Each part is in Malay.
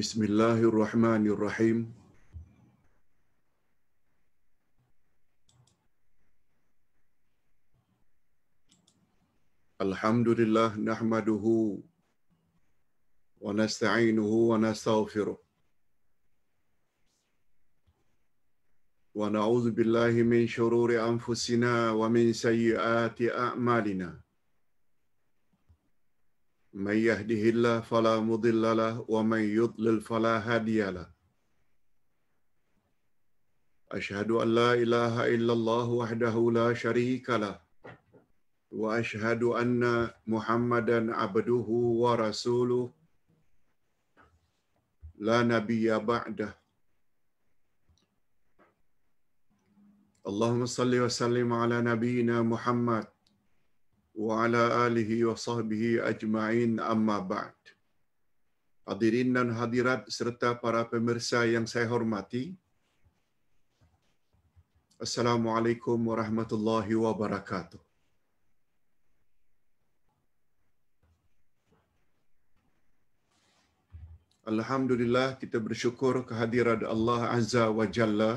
بسم الله الرحمن الرحيم الحمد لله نحمده ونستعينه ونستغفره ونعوذ بالله من شرور انفسنا ومن سيئات اعمالنا من يهده الله فلا مضل له ومن يضلل فلا هادي له اشهد ان لا اله الا الله وحده لا شريك له واشهد ان محمدا عبده ورسوله لا نبي بعده اللهم صل وسلم على نبينا محمد wa ala alihi wa sahbihi ajma'in amma ba'd. Hadirin dan hadirat serta para pemirsa yang saya hormati. Assalamualaikum warahmatullahi wabarakatuh. Alhamdulillah kita bersyukur kehadiran Allah Azza wa Jalla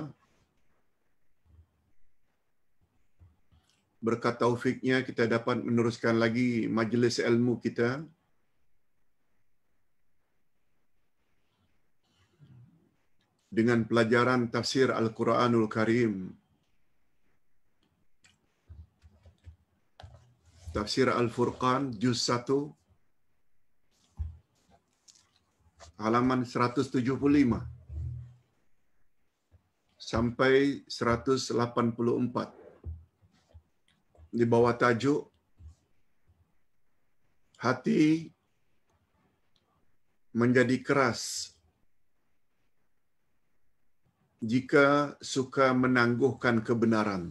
berkat taufiknya kita dapat meneruskan lagi majlis ilmu kita. dengan pelajaran tafsir Al-Quranul Karim. Tafsir Al-Furqan, Juz 1, halaman 175 sampai 184. di bawah tajuk hati menjadi keras jika suka menangguhkan kebenaran.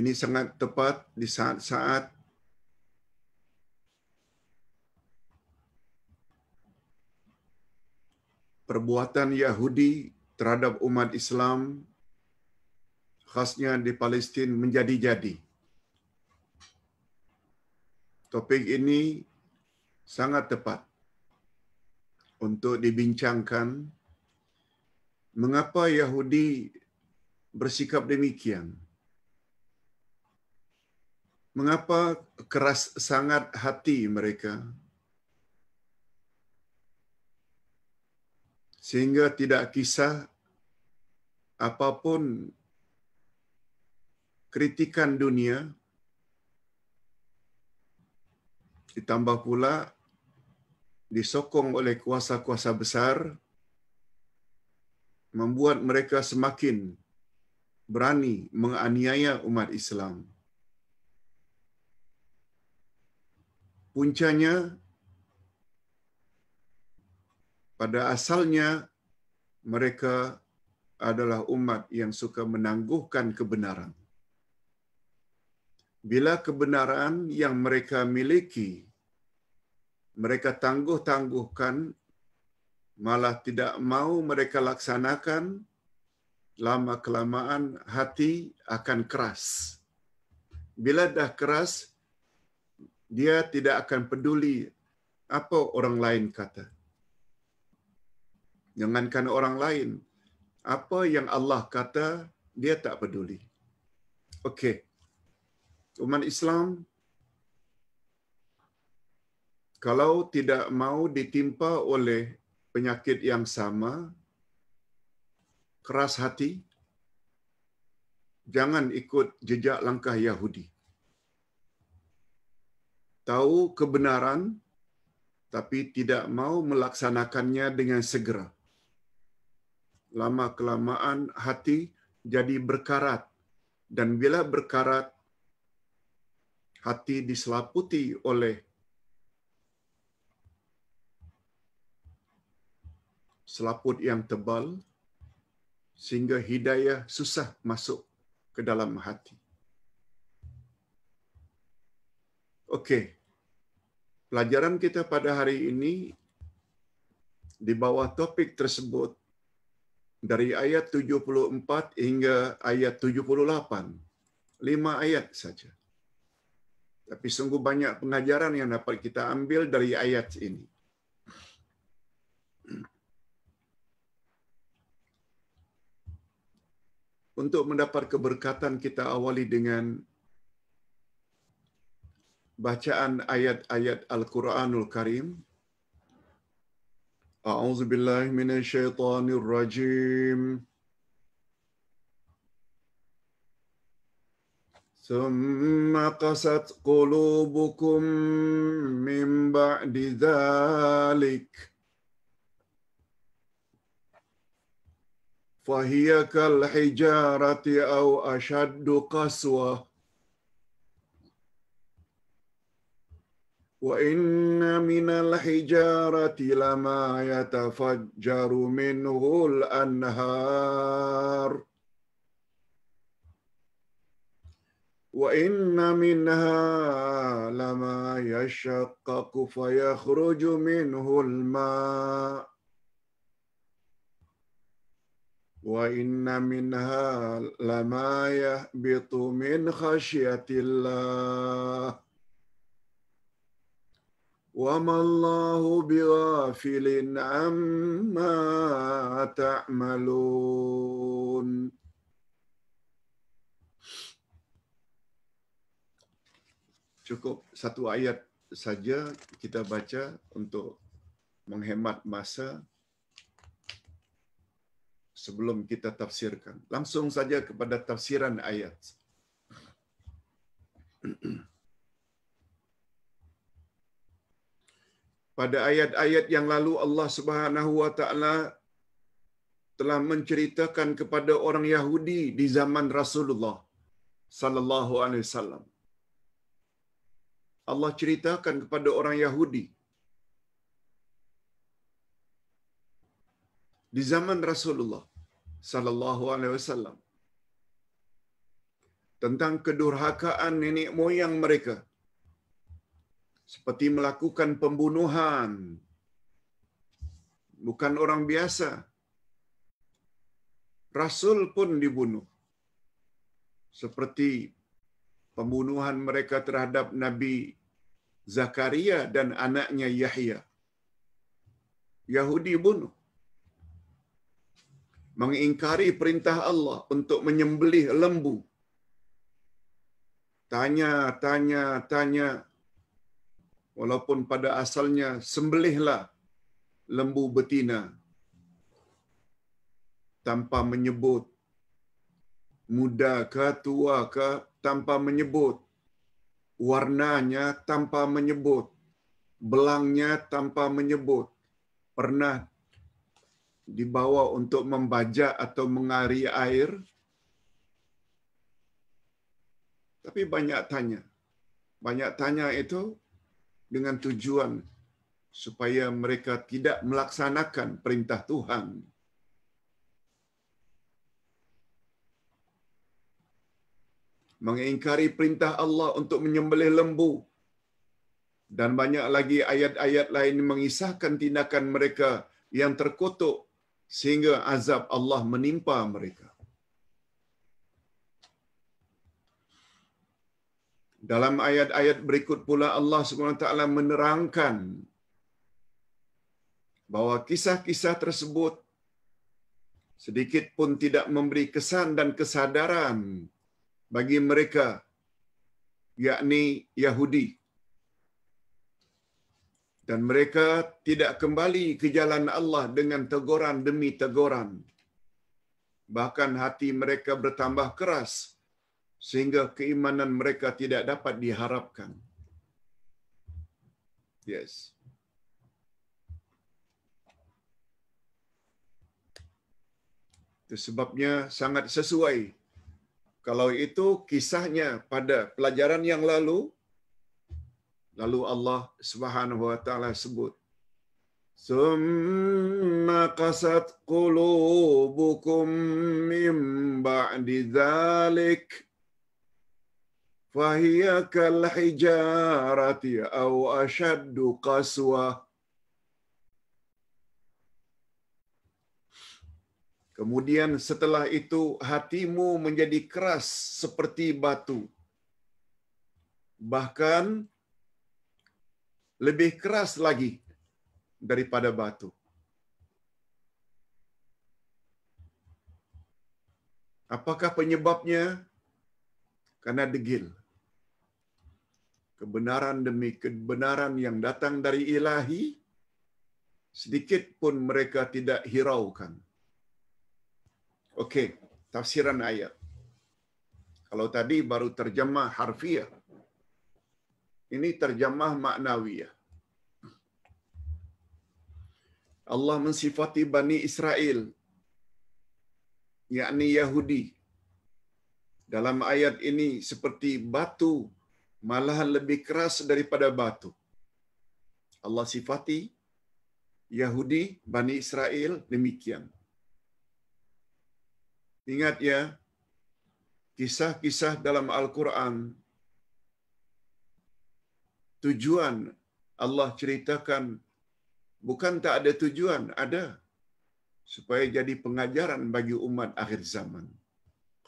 Ini sangat tepat di saat-saat perbuatan Yahudi terhadap umat Islam khasnya di Palestin menjadi-jadi. Topik ini sangat tepat untuk dibincangkan mengapa Yahudi bersikap demikian. Mengapa keras sangat hati mereka sehingga tidak kisah apapun kritikan dunia ditambah pula disokong oleh kuasa-kuasa besar membuat mereka semakin berani menganiaya umat Islam. Puncanya pada asalnya mereka adalah umat yang suka menangguhkan kebenaran. Bila kebenaran yang mereka miliki mereka tangguh-tangguhkan malah tidak mau mereka laksanakan lama kelamaan hati akan keras. Bila dah keras dia tidak akan peduli apa orang lain kata. Jangankan orang lain, apa yang Allah kata dia tak peduli. Okey. Umat Islam kalau tidak mau ditimpa oleh penyakit yang sama keras hati jangan ikut jejak langkah Yahudi. Tahu kebenaran tapi tidak mau melaksanakannya dengan segera lama kelamaan hati jadi berkarat dan bila berkarat hati diselaputi oleh selaput yang tebal sehingga hidayah susah masuk ke dalam hati. Okey. Pelajaran kita pada hari ini di bawah topik tersebut dari ayat 74 hingga ayat 78. Lima ayat saja. Tapi sungguh banyak pengajaran yang dapat kita ambil dari ayat ini. Untuk mendapat keberkatan kita awali dengan bacaan ayat-ayat Al-Quranul Karim أعوذ بالله من الشيطان الرجيم ثم قست قلوبكم من بعد ذلك فهي كالحجارة أو أشد قسوةً وإن من الحجارة لما يتفجر منه الأنهار وإن منها لما يشقق فيخرج منه الماء وإن منها لما يهبط من خشية الله وما الله بغافل عما تعملون cukup satu ayat saja kita baca untuk menghemat masa sebelum kita tafsirkan langsung saja kepada tafsiran ayat pada ayat-ayat yang lalu Allah Subhanahu wa taala telah menceritakan kepada orang Yahudi di zaman Rasulullah sallallahu alaihi wasallam. Allah ceritakan kepada orang Yahudi di zaman Rasulullah sallallahu alaihi wasallam tentang kedurhakaan nenek moyang mereka seperti melakukan pembunuhan. Bukan orang biasa. Rasul pun dibunuh. Seperti pembunuhan mereka terhadap Nabi Zakaria dan anaknya Yahya. Yahudi bunuh. Mengingkari perintah Allah untuk menyembelih lembu. Tanya, tanya, tanya walaupun pada asalnya sembelihlah lembu betina tanpa menyebut muda ke tua ke tanpa menyebut warnanya tanpa menyebut belangnya tanpa menyebut pernah dibawa untuk membaja atau mengari air tapi banyak tanya banyak tanya itu dengan tujuan supaya mereka tidak melaksanakan perintah Tuhan. Mengingkari perintah Allah untuk menyembelih lembu. Dan banyak lagi ayat-ayat lain mengisahkan tindakan mereka yang terkutuk sehingga azab Allah menimpa mereka. Dalam ayat-ayat berikut pula Allah SWT menerangkan bahawa kisah-kisah tersebut sedikit pun tidak memberi kesan dan kesadaran bagi mereka yakni Yahudi dan mereka tidak kembali ke jalan Allah dengan teguran demi teguran bahkan hati mereka bertambah keras sehingga keimanan mereka tidak dapat diharapkan. Yes. Itu sebabnya sangat sesuai kalau itu kisahnya pada pelajaran yang lalu lalu Allah Subhanahu wa taala sebut Summa qasat qulubukum min ba'di dzalik فهي hijarati أو أشد qaswa. Kemudian setelah itu hatimu menjadi keras seperti batu. Bahkan lebih keras lagi daripada batu. Apakah penyebabnya? Karena degil kebenaran demi kebenaran yang datang dari ilahi, sedikit pun mereka tidak hiraukan. Okey, tafsiran ayat. Kalau tadi baru terjemah harfiah, ini terjemah maknawiah. Allah mensifati Bani Israel, yakni Yahudi, dalam ayat ini seperti batu malahan lebih keras daripada batu. Allah sifati Yahudi, Bani Israel demikian. Ingat ya, kisah-kisah dalam Al-Quran, tujuan Allah ceritakan bukan tak ada tujuan, ada. Supaya jadi pengajaran bagi umat akhir zaman.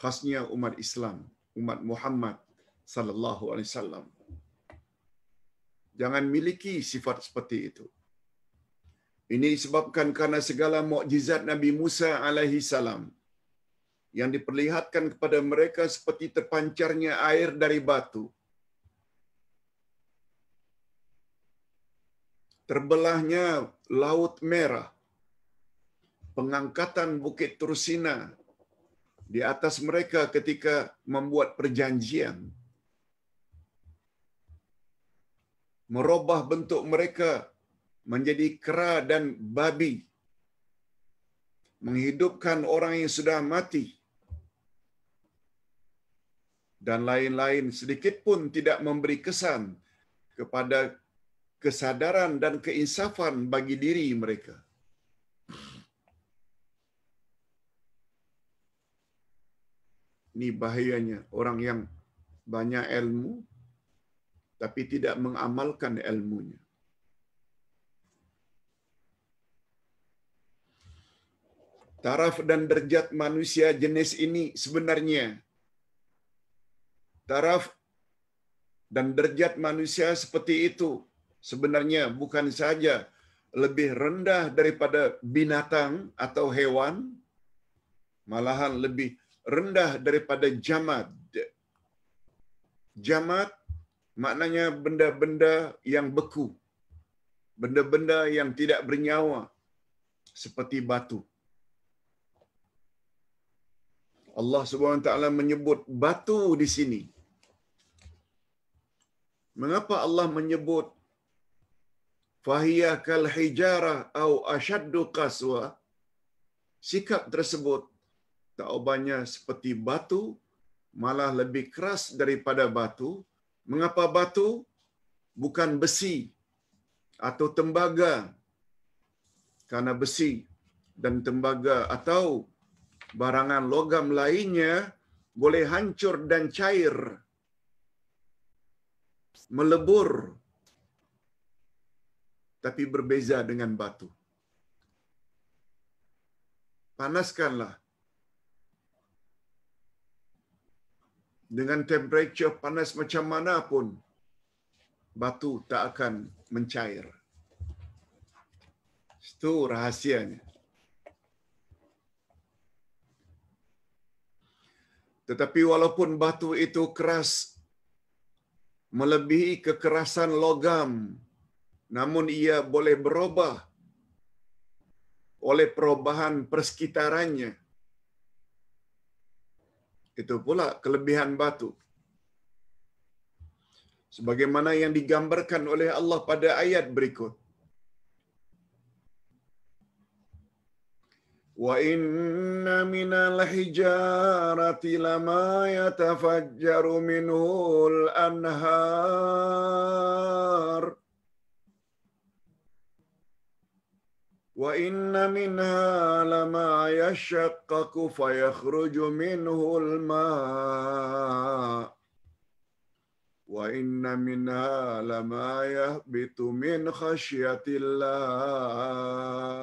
Khasnya umat Islam, umat Muhammad sallallahu alaihi wasallam. Jangan miliki sifat seperti itu. Ini disebabkan karena segala mukjizat Nabi Musa alaihi salam yang diperlihatkan kepada mereka seperti terpancarnya air dari batu. Terbelahnya laut merah. Pengangkatan Bukit Tursina di atas mereka ketika membuat perjanjian. merubah bentuk mereka menjadi kera dan babi menghidupkan orang yang sudah mati dan lain-lain sedikit pun tidak memberi kesan kepada kesadaran dan keinsafan bagi diri mereka ini bahayanya orang yang banyak ilmu tapi tidak mengamalkan ilmunya. Taraf dan derajat manusia jenis ini sebenarnya taraf dan derajat manusia seperti itu sebenarnya bukan saja lebih rendah daripada binatang atau hewan malahan lebih rendah daripada jamad jamad maknanya benda-benda yang beku benda-benda yang tidak bernyawa seperti batu Allah Subhanahu Wa Taala menyebut batu di sini mengapa Allah menyebut fahiya kal hijarah au ashaddu qaswa sikap tersebut tak obanya seperti batu malah lebih keras daripada batu Mengapa batu bukan besi atau tembaga? Karena besi dan tembaga atau barangan logam lainnya boleh hancur dan cair melebur tapi berbeza dengan batu panaskanlah dengan temperature panas macam mana pun batu tak akan mencair. Itu rahsianya. Tetapi walaupun batu itu keras melebihi kekerasan logam namun ia boleh berubah oleh perubahan persekitarannya. Itu pula kelebihan batu. Sebagaimana yang digambarkan oleh Allah pada ayat berikut. Wa inna min al-hijarati lama yatafajjaru minhu al-anhar. وإن منها لما يشقق فيخرج منه الماء وإن منها لما يهبط من خشية الله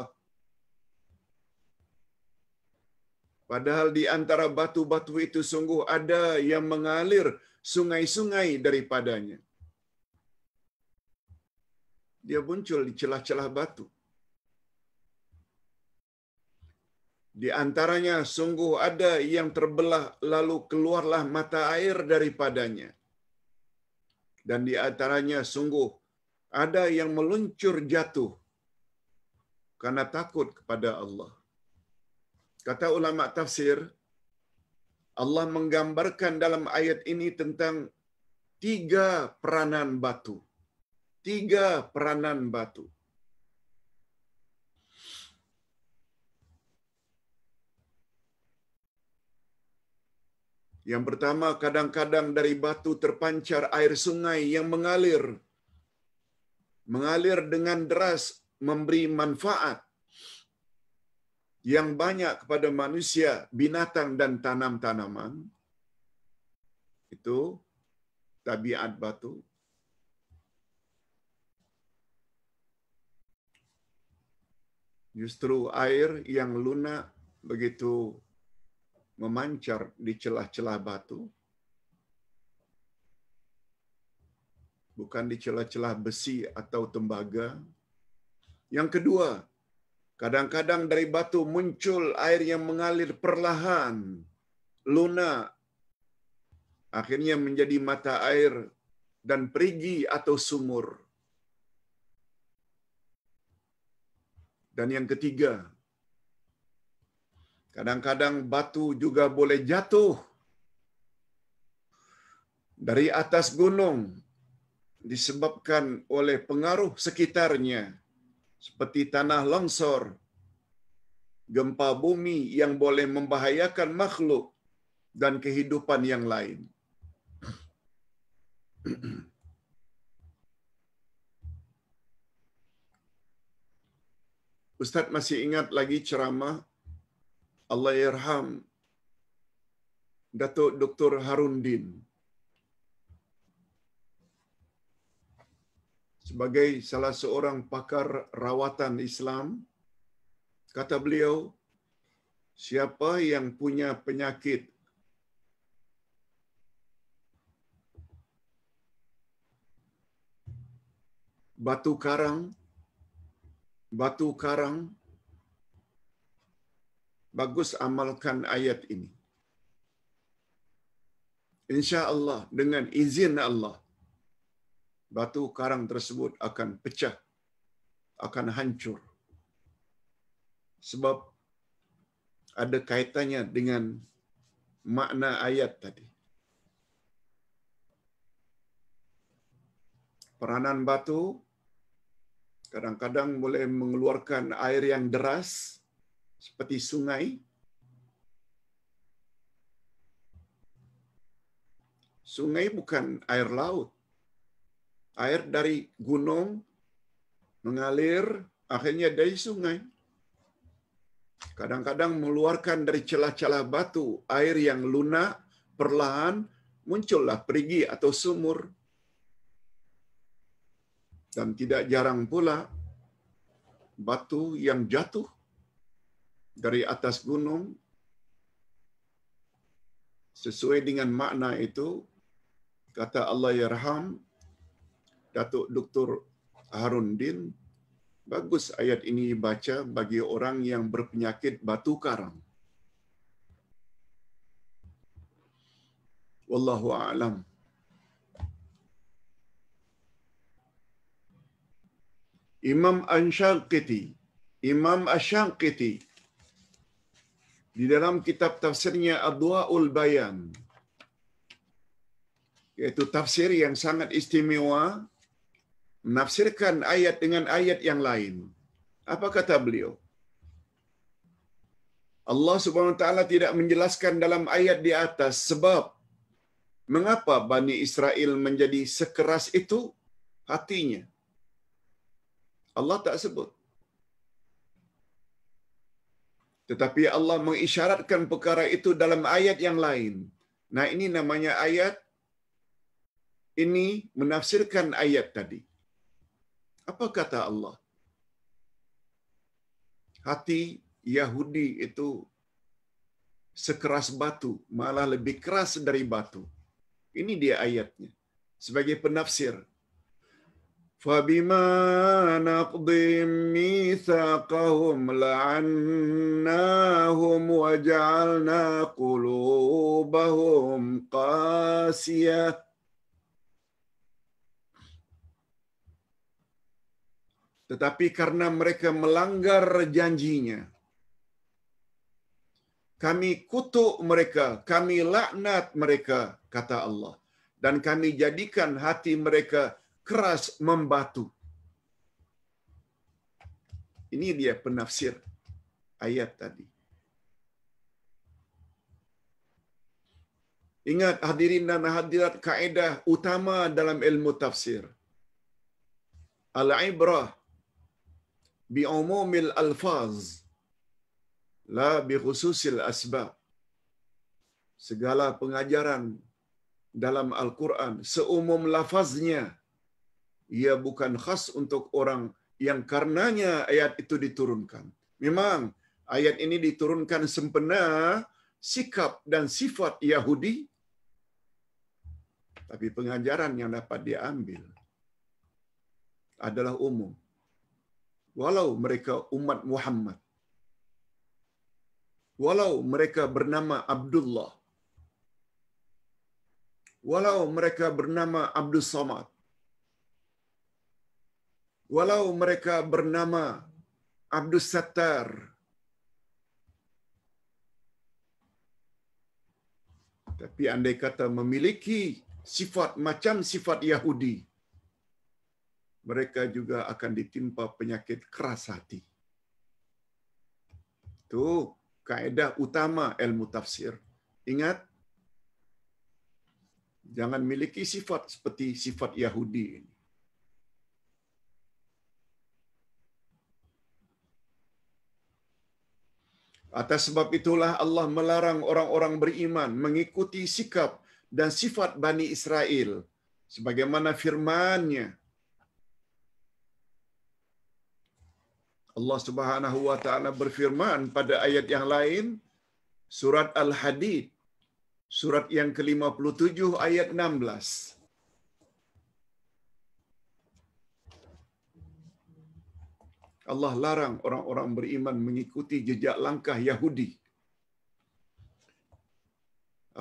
Padahal di antara batu-batu itu sungguh ada yang mengalir sungai-sungai daripadanya. Dia muncul di celah-celah batu. Di antaranya sungguh ada yang terbelah lalu keluarlah mata air daripadanya. Dan di antaranya sungguh ada yang meluncur jatuh karena takut kepada Allah. Kata ulama tafsir, Allah menggambarkan dalam ayat ini tentang tiga peranan batu. Tiga peranan batu. Yang pertama, kadang-kadang dari batu terpancar air sungai yang mengalir. Mengalir dengan deras memberi manfaat yang banyak kepada manusia, binatang dan tanam-tanaman. Itu tabiat batu. Justru air yang lunak begitu memancar di celah-celah batu, bukan di celah-celah besi atau tembaga. Yang kedua, kadang-kadang dari batu muncul air yang mengalir perlahan, lunak, akhirnya menjadi mata air dan perigi atau sumur. Dan yang ketiga, Kadang-kadang batu juga boleh jatuh dari atas gunung disebabkan oleh pengaruh sekitarnya seperti tanah longsor, gempa bumi yang boleh membahayakan makhluk dan kehidupan yang lain. Ustaz masih ingat lagi ceramah Allahyarham Datuk Dr. Harun Din sebagai salah seorang pakar rawatan Islam kata beliau siapa yang punya penyakit batu karang batu karang bagus amalkan ayat ini. InsyaAllah dengan izin Allah, batu karang tersebut akan pecah, akan hancur. Sebab ada kaitannya dengan makna ayat tadi. Peranan batu kadang-kadang boleh mengeluarkan air yang deras, seperti sungai, sungai bukan air laut. Air dari gunung mengalir akhirnya dari sungai. Kadang-kadang meluarkan dari celah-celah batu air yang lunak perlahan muncullah perigi atau sumur. Dan tidak jarang pula batu yang jatuh dari atas gunung sesuai dengan makna itu kata Allah yarham Datuk Dr. Harun Din bagus ayat ini baca bagi orang yang berpenyakit batu karang Wallahu a'lam Imam Ansyaqiti Imam Ashanqiti di dalam kitab tafsirnya Adwaul Bayan yaitu tafsir yang sangat istimewa menafsirkan ayat dengan ayat yang lain apa kata beliau Allah Subhanahu wa taala tidak menjelaskan dalam ayat di atas sebab mengapa Bani Israel menjadi sekeras itu hatinya Allah tak sebut Tetapi Allah mengisyaratkan perkara itu dalam ayat yang lain. Nah ini namanya ayat ini menafsirkan ayat tadi. Apa kata Allah? Hati Yahudi itu sekeras batu, malah lebih keras dari batu. Ini dia ayatnya. Sebagai penafsir, فبما نقضهم ميثاقهم لعناهم وجعلنا قلوبهم قاسية Tetapi karena mereka melanggar janjinya, kami kutuk mereka, kami laknat mereka, kata Allah. Dan kami jadikan hati mereka keras membatu. Ini dia penafsir ayat tadi. Ingat hadirin dan hadirat kaedah utama dalam ilmu tafsir. Al-ibrah bi umumil alfaz la bi khususil asbab. Segala pengajaran dalam Al-Quran seumum lafaznya ia bukan khas untuk orang yang karenanya ayat itu diturunkan. Memang ayat ini diturunkan sempena sikap dan sifat Yahudi, tapi pengajaran yang dapat diambil adalah umum. Walau mereka umat Muhammad, walau mereka bernama Abdullah, walau mereka bernama Abdul Somad. Walau mereka bernama Abdus Sattar, tapi andai kata memiliki sifat macam sifat Yahudi, mereka juga akan ditimpa penyakit keras hati. Itu kaedah utama ilmu tafsir. Ingat, jangan miliki sifat seperti sifat Yahudi ini. Atas sebab itulah Allah melarang orang-orang beriman mengikuti sikap dan sifat Bani Israel sebagaimana firman-Nya. Allah Subhanahu wa taala berfirman pada ayat yang lain surat Al-Hadid surat yang ke-57 ayat Allah larang orang-orang beriman mengikuti jejak langkah Yahudi.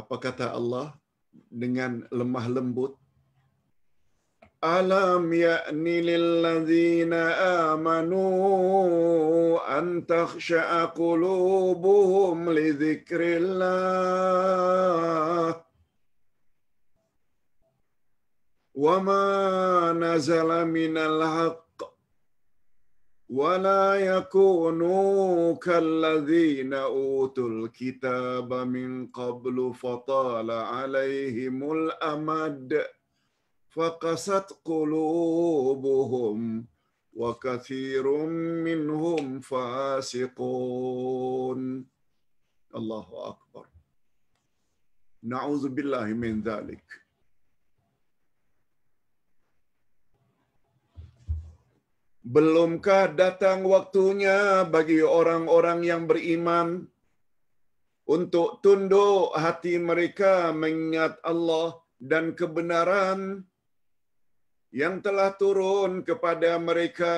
Apa kata Allah dengan lemah lembut? Alam ya'ni lil amanu an takhsha'a qulubuhum li dhikrillah wa ma nazala minal haqq ولا يكونوا كالذين اوتوا الكتاب من قبل فطال عليهم الامد فقست قلوبهم وكثير منهم فاسقون الله اكبر نعوذ بالله من ذلك Belumkah datang waktunya bagi orang-orang yang beriman untuk tunduk hati mereka mengingat Allah dan kebenaran yang telah turun kepada mereka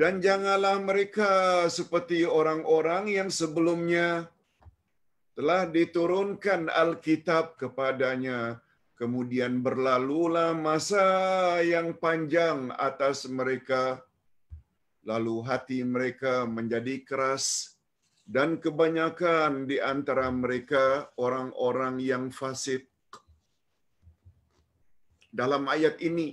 dan janganlah mereka seperti orang-orang yang sebelumnya telah diturunkan Alkitab kepadanya. Kemudian berlalulah masa yang panjang atas mereka, lalu hati mereka menjadi keras, dan kebanyakan di antara mereka orang-orang yang fasik. Dalam ayat ini,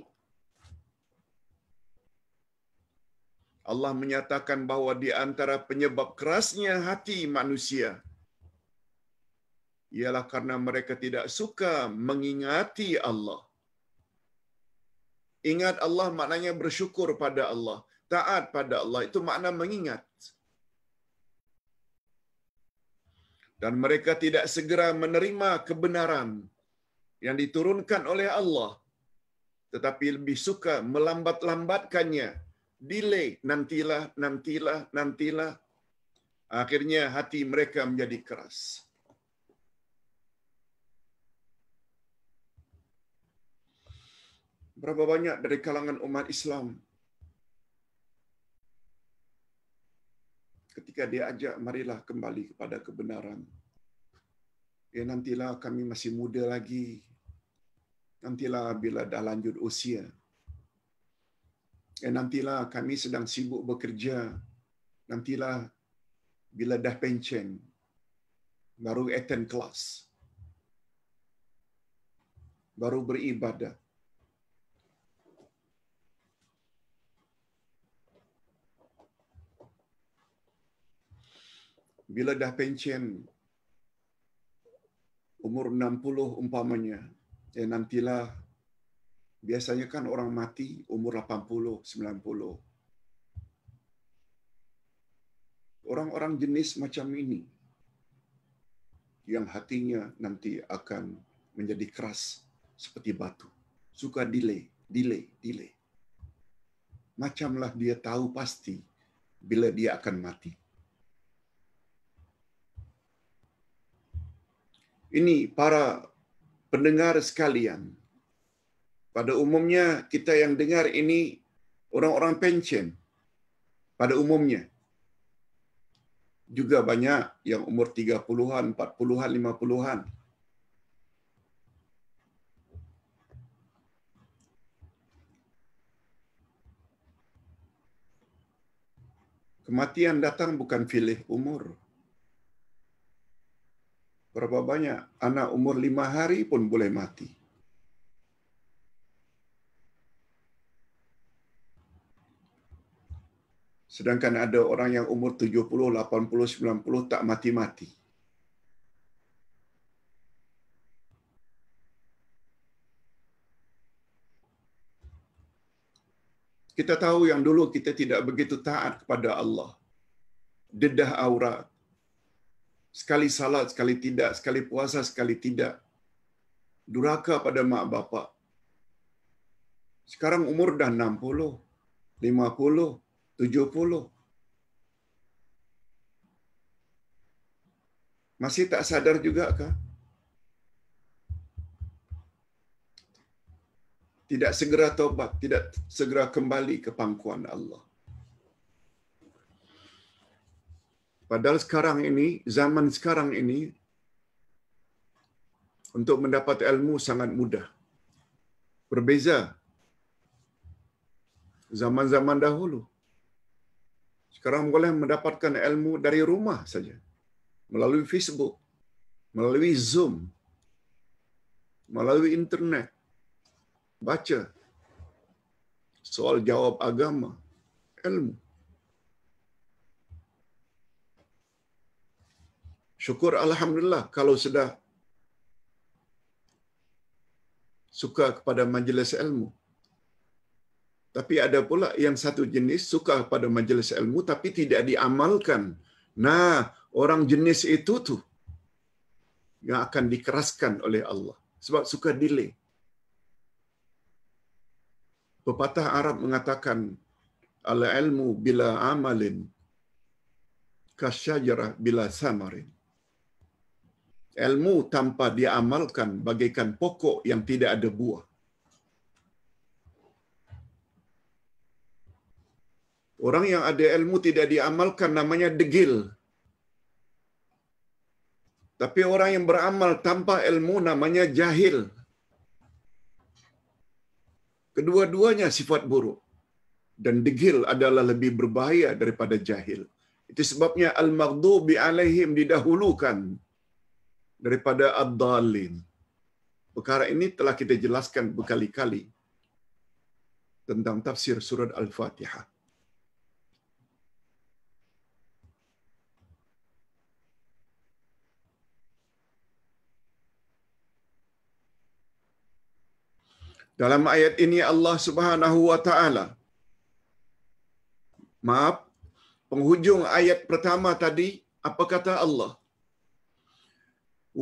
Allah menyatakan bahwa di antara penyebab kerasnya hati manusia ialah karena mereka tidak suka mengingati Allah. Ingat Allah maknanya bersyukur pada Allah, taat pada Allah itu makna mengingat. Dan mereka tidak segera menerima kebenaran yang diturunkan oleh Allah tetapi lebih suka melambat-lambatkannya. Delay, nantilah, nantilah, nantilah. Akhirnya hati mereka menjadi keras. berapa banyak dari kalangan umat Islam ketika dia ajak marilah kembali kepada kebenaran. Ya nantilah kami masih muda lagi. Nantilah bila dah lanjut usia. Ya nantilah kami sedang sibuk bekerja. Nantilah bila dah pencen baru attend kelas. Baru beribadah. bila dah pencen umur 60 umpamanya, ya eh, nantilah biasanya kan orang mati umur 80, 90. Orang-orang jenis macam ini yang hatinya nanti akan menjadi keras seperti batu. Suka delay, delay, delay. Macamlah dia tahu pasti bila dia akan mati. Ini para pendengar sekalian. Pada umumnya kita yang dengar ini orang-orang pension. Pada umumnya. Juga banyak yang umur 30-an, 40-an, 50-an. Kematian datang bukan pilih umur. berapa banyak anak umur lima hari pun boleh mati. Sedangkan ada orang yang umur 70, 80, 90 tak mati-mati. Kita tahu yang dulu kita tidak begitu taat kepada Allah. Dedah aurat sekali salat, sekali tidak, sekali puasa, sekali tidak. Duraka pada mak bapa Sekarang umur dah 60, 50, 70. Masih tak sadar juga kah? Tidak segera taubat, tidak segera kembali ke pangkuan Allah. Padahal sekarang ini, zaman sekarang ini, untuk mendapat ilmu sangat mudah. Berbeza zaman-zaman dahulu. Sekarang boleh mendapatkan ilmu dari rumah saja. Melalui Facebook, melalui Zoom, melalui internet. Baca soal jawab agama, ilmu. Syukur Alhamdulillah kalau sudah suka kepada majlis ilmu. Tapi ada pula yang satu jenis suka kepada majlis ilmu tapi tidak diamalkan. Nah, orang jenis itu tu yang akan dikeraskan oleh Allah sebab suka delay. Pepatah Arab mengatakan ala ilmu bila amalin kasyajarah bila samarin ilmu tanpa diamalkan bagaikan pokok yang tidak ada buah. Orang yang ada ilmu tidak diamalkan namanya degil. Tapi orang yang beramal tanpa ilmu namanya jahil. Kedua-duanya sifat buruk. Dan degil adalah lebih berbahaya daripada jahil. Itu sebabnya al-maghdubi alaihim didahulukan. alaihim didahulukan daripada ad-dallin. Perkara ini telah kita jelaskan berkali-kali tentang tafsir surat Al-Fatihah. Dalam ayat ini Allah Subhanahu wa taala Maaf penghujung ayat pertama tadi apa kata Allah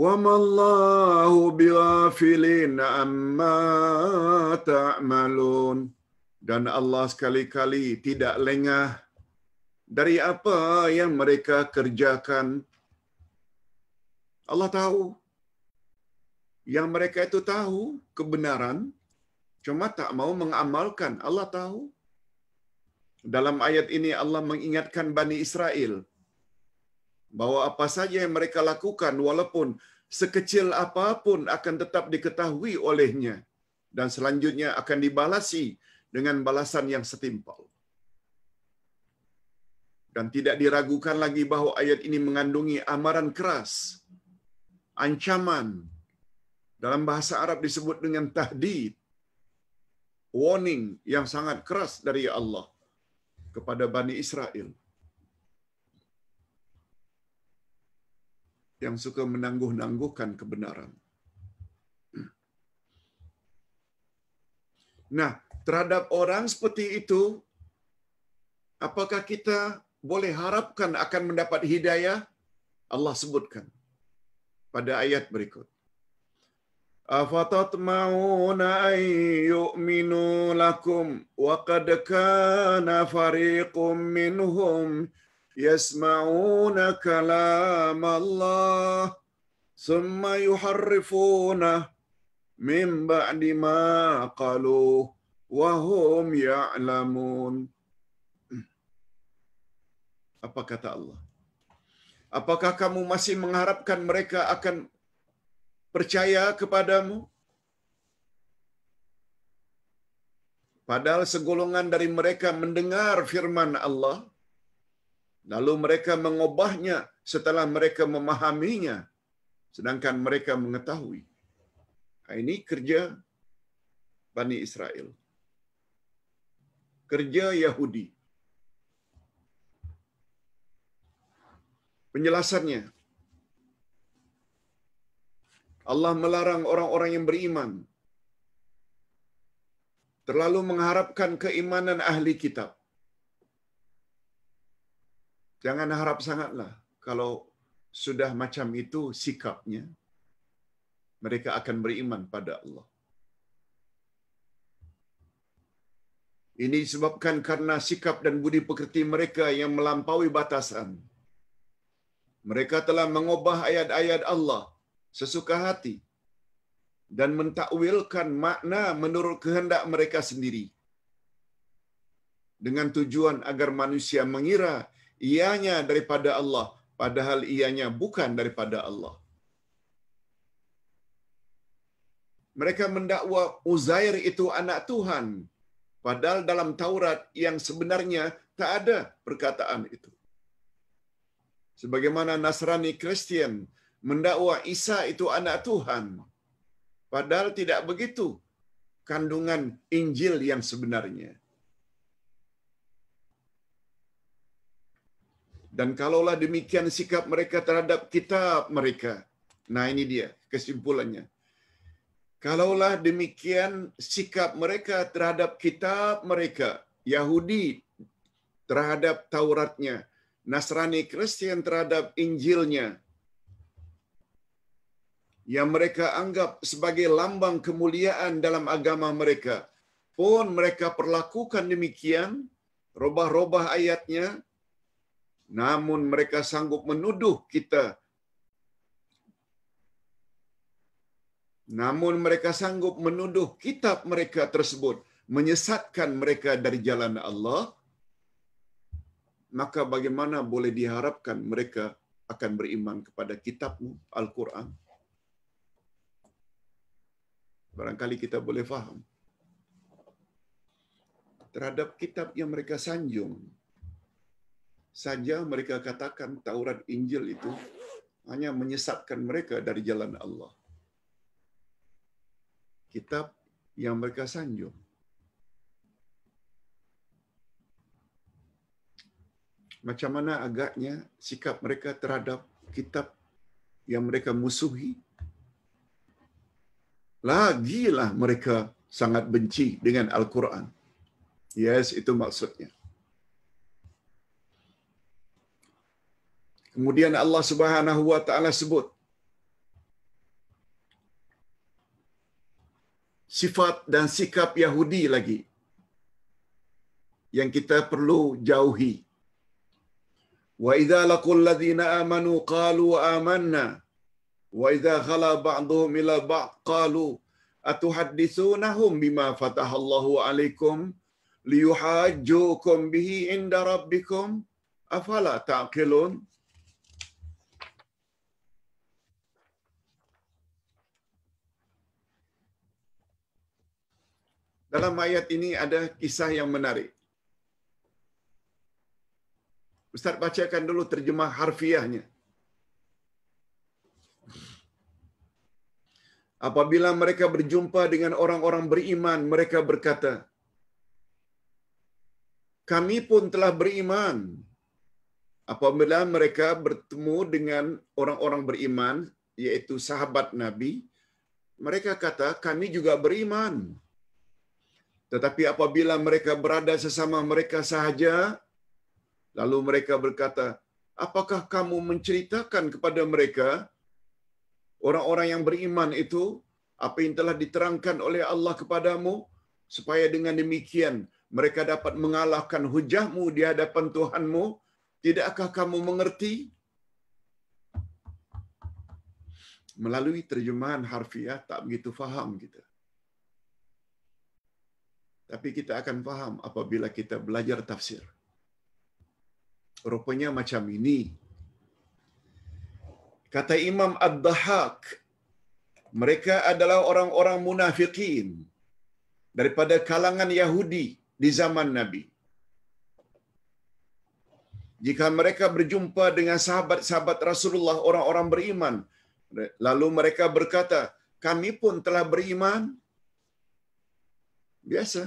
وما الله بغافل عما تعملون dan Allah sekali-kali tidak lengah dari apa yang mereka kerjakan Allah tahu yang mereka itu tahu kebenaran cuma tak mau mengamalkan Allah tahu dalam ayat ini Allah mengingatkan Bani Israel bahwa apa saja yang mereka lakukan walaupun sekecil apapun akan tetap diketahui olehnya dan selanjutnya akan dibalasi dengan balasan yang setimpal. Dan tidak diragukan lagi bahwa ayat ini mengandungi amaran keras, ancaman, dalam bahasa Arab disebut dengan tahdid, warning yang sangat keras dari Allah kepada Bani Israel. yang suka menangguh-nangguhkan kebenaran. Nah, terhadap orang seperti itu, apakah kita boleh harapkan akan mendapat hidayah? Allah sebutkan pada ayat berikut. Afatatma'una an yu'minu lakum wa qad kana fariqum minhum يسمعون كلام الله ثم يحرفونه من بعد ما قالوه وهم يعلمون apa kata Allah apakah kamu masih mengharapkan mereka akan percaya kepadamu padahal segolongan dari mereka mendengar firman Allah Lalu mereka mengubahnya setelah mereka memahaminya, sedangkan mereka mengetahui. Nah, ini kerja Bani Israel. Kerja Yahudi. Penjelasannya, Allah melarang orang-orang yang beriman terlalu mengharapkan keimanan ahli kitab. jangan harap sangatlah kalau sudah macam itu sikapnya mereka akan beriman pada Allah. Ini disebabkan karena sikap dan budi pekerti mereka yang melampaui batasan. Mereka telah mengubah ayat-ayat Allah sesuka hati dan mentakwilkan makna menurut kehendak mereka sendiri dengan tujuan agar manusia mengira ianya daripada Allah padahal ianya bukan daripada Allah. Mereka mendakwa Uzair itu anak Tuhan padahal dalam Taurat yang sebenarnya tak ada perkataan itu. Sebagaimana Nasrani Kristian mendakwa Isa itu anak Tuhan padahal tidak begitu kandungan Injil yang sebenarnya. Dan kalaulah demikian sikap mereka terhadap kitab mereka. Nah ini dia kesimpulannya. Kalaulah demikian sikap mereka terhadap kitab mereka, Yahudi terhadap Tauratnya, Nasrani Kristen terhadap Injilnya, yang mereka anggap sebagai lambang kemuliaan dalam agama mereka, pun mereka perlakukan demikian, robah-robah ayatnya, namun mereka sanggup menuduh kita namun mereka sanggup menuduh kitab mereka tersebut menyesatkan mereka dari jalan Allah maka bagaimana boleh diharapkan mereka akan beriman kepada kitabmu Al-Qur'an barangkali kita boleh faham terhadap kitab yang mereka sanjung saja mereka katakan Taurat Injil itu hanya menyesatkan mereka dari jalan Allah. Kitab yang mereka sanjung. Macam mana agaknya sikap mereka terhadap kitab yang mereka musuhi? Lagilah mereka sangat benci dengan Al-Quran. Yes, itu maksudnya. Kemudian Allah Subhanahu wa taala sebut sifat dan sikap Yahudi lagi yang kita perlu jauhi. Wa idza laqul ladzina amanu qalu amanna wa idza khala ba'dhum ila ba'd qalu atuhaddithunahum bima fatahallahu alaikum liyuhajjukum bihi inda rabbikum afala ta'qilun Dalam ayat ini ada kisah yang menarik. Ustaz bacakan dulu terjemah harfiahnya. Apabila mereka berjumpa dengan orang-orang beriman, mereka berkata, "Kami pun telah beriman." Apabila mereka bertemu dengan orang-orang beriman, yaitu sahabat Nabi, mereka kata, "Kami juga beriman." Tetapi apabila mereka berada sesama mereka sahaja, lalu mereka berkata, apakah kamu menceritakan kepada mereka, orang-orang yang beriman itu, apa yang telah diterangkan oleh Allah kepadamu, supaya dengan demikian mereka dapat mengalahkan hujahmu di hadapan Tuhanmu, tidakkah kamu mengerti? Melalui terjemahan harfiah, tak begitu faham kita. Tapi kita akan faham apabila kita belajar tafsir. Rupanya macam ini. Kata Imam Ad-Dahak, mereka adalah orang-orang munafikin daripada kalangan Yahudi di zaman Nabi. Jika mereka berjumpa dengan sahabat-sahabat Rasulullah, orang-orang beriman, lalu mereka berkata, kami pun telah beriman, biasa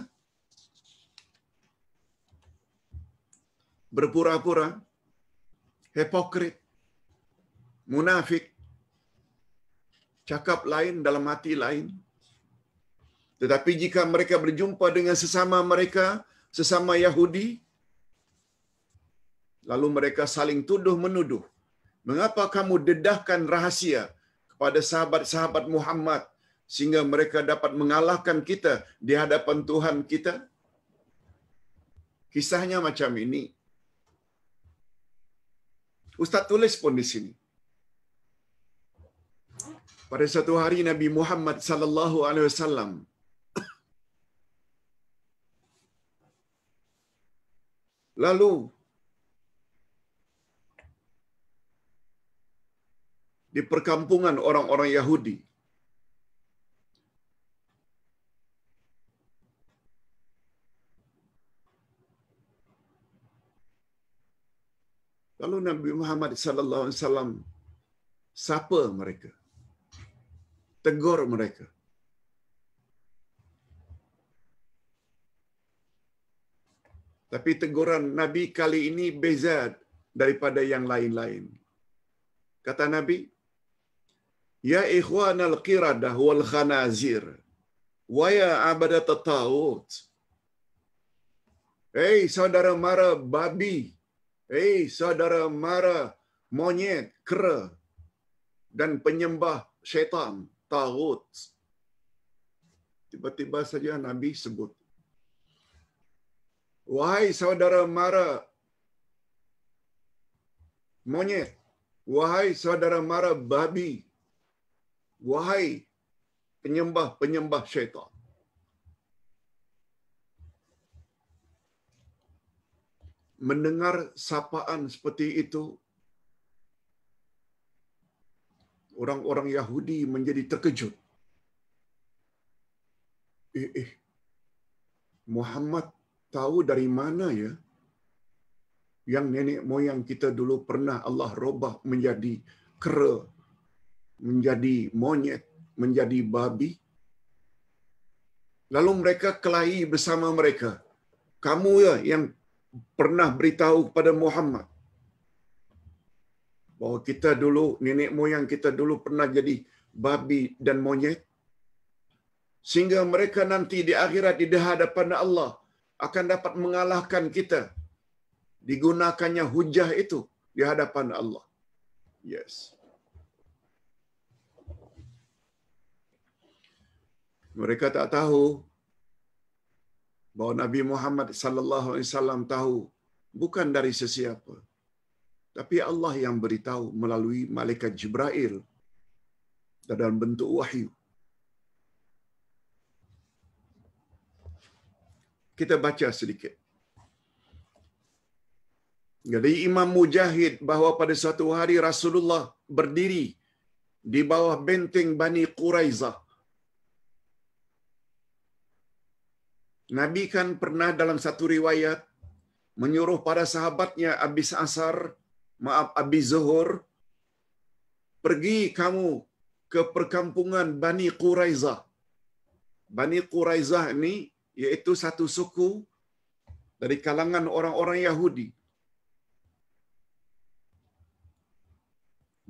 berpura-pura hipokrit munafik cakap lain dalam hati lain tetapi jika mereka berjumpa dengan sesama mereka sesama Yahudi lalu mereka saling tuduh menuduh mengapa kamu dedahkan rahasia kepada sahabat-sahabat Muhammad sehingga mereka dapat mengalahkan kita di hadapan Tuhan kita? Kisahnya macam ini. Ustaz tulis pun di sini. Pada satu hari Nabi Muhammad sallallahu alaihi wasallam lalu di perkampungan orang-orang Yahudi Lalu Nabi Muhammad sallallahu alaihi wasallam sapa mereka? Tegur mereka. Tapi teguran Nabi kali ini beza daripada yang lain-lain. Kata Nabi, Ya ikhwan al-qiradah wal-khanazir, wa ya abadat at-ta'ud. Hei saudara mara babi, Hei saudara mara monyet, kera dan penyembah setan, tahut. Tiba-tiba saja Nabi sebut. Wahai saudara mara monyet, wahai saudara mara babi, wahai penyembah-penyembah setan. mendengar sapaan seperti itu, orang-orang Yahudi menjadi terkejut. Eh, eh, Muhammad tahu dari mana ya yang nenek moyang kita dulu pernah Allah robah menjadi kera, menjadi monyet, menjadi babi. Lalu mereka kelahi bersama mereka. Kamu ya yang pernah beritahu kepada Muhammad bahawa kita dulu, nenek moyang kita dulu pernah jadi babi dan monyet. Sehingga mereka nanti di akhirat di hadapan Allah akan dapat mengalahkan kita. Digunakannya hujah itu di hadapan Allah. Yes. Mereka tak tahu bahawa Nabi Muhammad sallallahu alaihi wasallam tahu bukan dari sesiapa tapi Allah yang beritahu melalui malaikat Jibril dalam bentuk wahyu kita baca sedikit jadi Imam Mujahid bahawa pada suatu hari Rasulullah berdiri di bawah benteng Bani Quraizah Nabi kan pernah dalam satu riwayat menyuruh para sahabatnya abis asar, maaf abis zuhur, pergi kamu ke perkampungan Bani Quraizah. Bani Quraizah ini yaitu satu suku dari kalangan orang-orang Yahudi.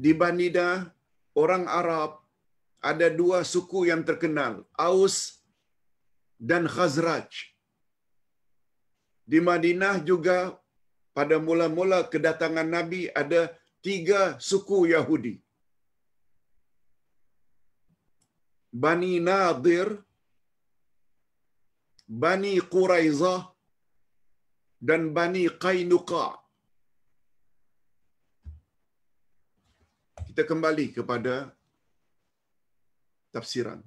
Di Banida, orang Arab ada dua suku yang terkenal, Aus dan Khazraj. Di Madinah juga pada mula-mula kedatangan Nabi ada tiga suku Yahudi. Bani Nadir, Bani Quraizah dan Bani Qainuqa. Kita kembali kepada tafsiran.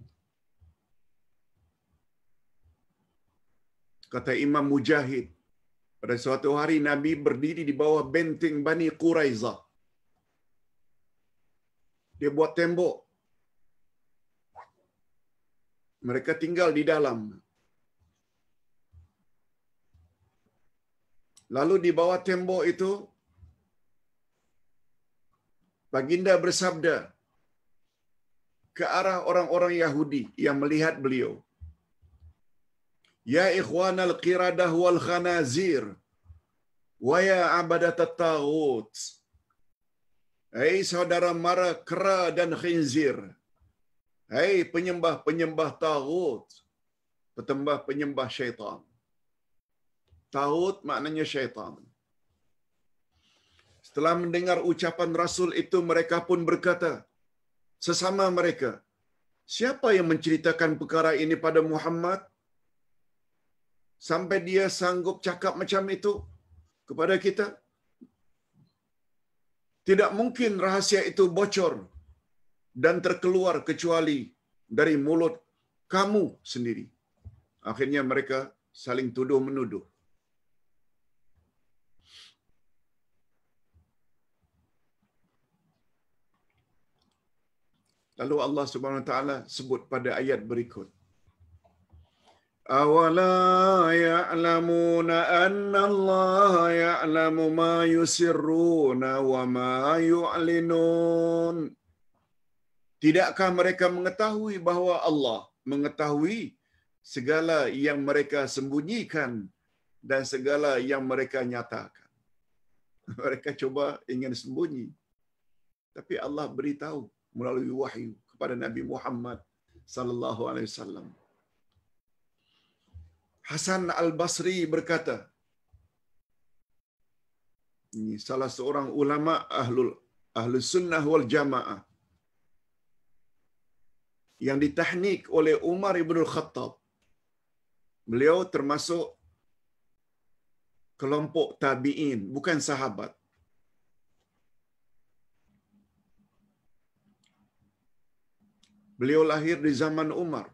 kata Imam Mujahid. Pada suatu hari Nabi berdiri di bawah benteng Bani Quraizah. Dia buat tembok. Mereka tinggal di dalam. Lalu di bawah tembok itu, Baginda bersabda ke arah orang-orang Yahudi yang melihat beliau. Ya ikhwan al-qiradah wal-khanazir. Wa ya abadat at-tagut. saudara mara kera dan khinzir. Hei penyembah-penyembah tagut. Petembah-penyembah syaitan. Tagut maknanya syaitan. Setelah mendengar ucapan Rasul itu, mereka pun berkata, sesama mereka, siapa yang menceritakan perkara ini pada Muhammad? sampai dia sanggup cakap macam itu kepada kita? Tidak mungkin rahasia itu bocor dan terkeluar kecuali dari mulut kamu sendiri. Akhirnya mereka saling tuduh-menuduh. Lalu Allah Subhanahu Wa Taala sebut pada ayat berikut. أولا يعلمون أن الله يعلم ما يسرون وما يعلنون Tidakkah mereka mengetahui bahawa Allah mengetahui segala yang mereka sembunyikan dan segala yang mereka nyatakan. Mereka cuba ingin sembunyi. Tapi Allah beritahu melalui wahyu kepada Nabi Muhammad sallallahu alaihi wasallam. Hasan Al-Basri berkata, ini salah seorang ulama ahlul ahlu sunnah wal jamaah yang ditahnik oleh Umar ibn Khattab. Beliau termasuk kelompok tabi'in, bukan sahabat. Beliau lahir di zaman Umar.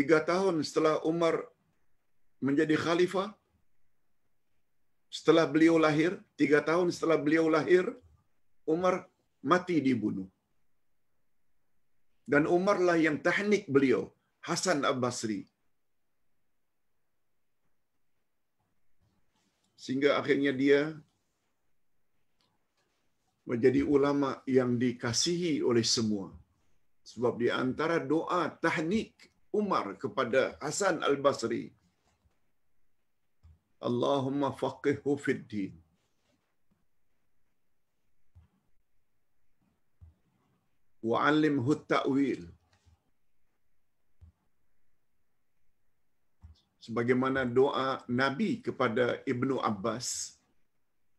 tiga tahun setelah Umar menjadi khalifah, setelah beliau lahir, tiga tahun setelah beliau lahir, Umar mati dibunuh. Dan Umarlah yang teknik beliau, Hasan Abbasri. Sehingga akhirnya dia menjadi ulama yang dikasihi oleh semua. Sebab di antara doa teknik Umar kepada Hasan Al-Basri. Allahumma faqihhu fid din. Wa'allimhu ta'wil. Sebagaimana doa Nabi kepada Ibnu Abbas.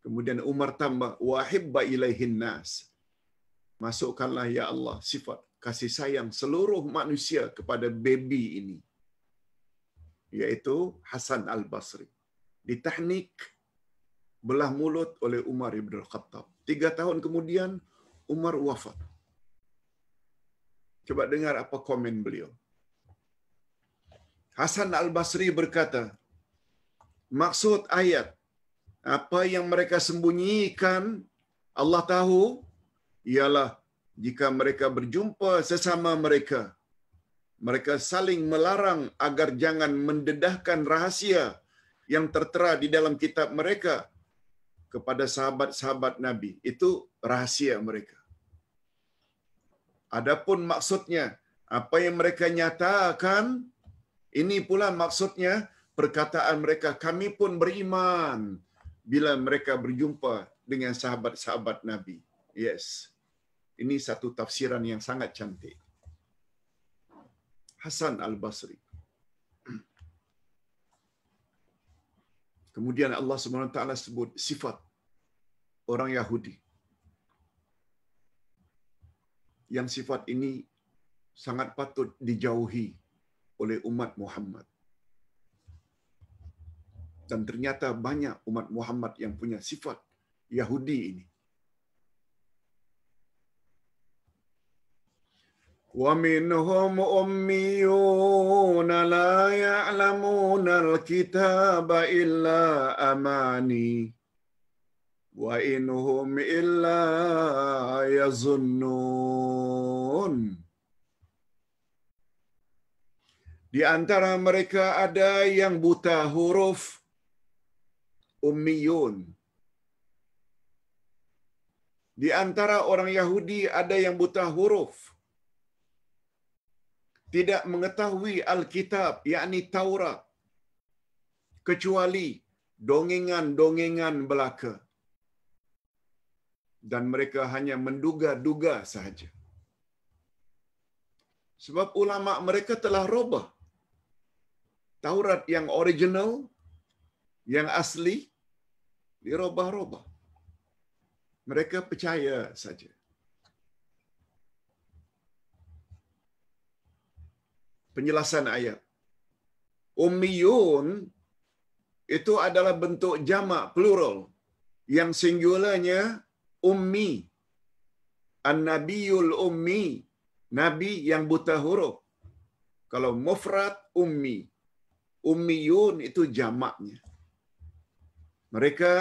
Kemudian Umar tambah, wahibba ilaihin nas. Masukkanlah ya Allah sifat kasih sayang seluruh manusia kepada baby ini yaitu Hasan Al Basri ditahnik belah mulut oleh Umar ibn Al Khattab tiga tahun kemudian Umar wafat coba dengar apa komen beliau Hasan Al Basri berkata maksud ayat apa yang mereka sembunyikan Allah tahu ialah jika mereka berjumpa sesama mereka mereka saling melarang agar jangan mendedahkan rahasia yang tertera di dalam kitab mereka kepada sahabat-sahabat nabi itu rahasia mereka adapun maksudnya apa yang mereka nyatakan ini pula maksudnya perkataan mereka kami pun beriman bila mereka berjumpa dengan sahabat-sahabat nabi yes ini satu tafsiran yang sangat cantik. Hasan Al-Basri. Kemudian Allah SWT sebut sifat orang Yahudi. Yang sifat ini sangat patut dijauhi oleh umat Muhammad. Dan ternyata banyak umat Muhammad yang punya sifat Yahudi ini. ومنهم أميون لا يعلمون الكتاب إلا أماني وإن هم إلا يظنون Di antara mereka ada yang buta huruf Ummiyun. Di antara orang Yahudi ada yang buta huruf tidak mengetahui Alkitab, yakni Taurat, kecuali dongengan-dongengan belaka. Dan mereka hanya menduga-duga sahaja. Sebab ulama mereka telah robah. Taurat yang original, yang asli, dirobah-robah. Mereka percaya saja. penjelasan ayat. Ummiyun itu adalah bentuk jamak plural yang singularnya ummi. An-nabiyul ummi, nabi yang buta huruf. Kalau mufrad ummi. Ummiyun itu jamaknya. Mereka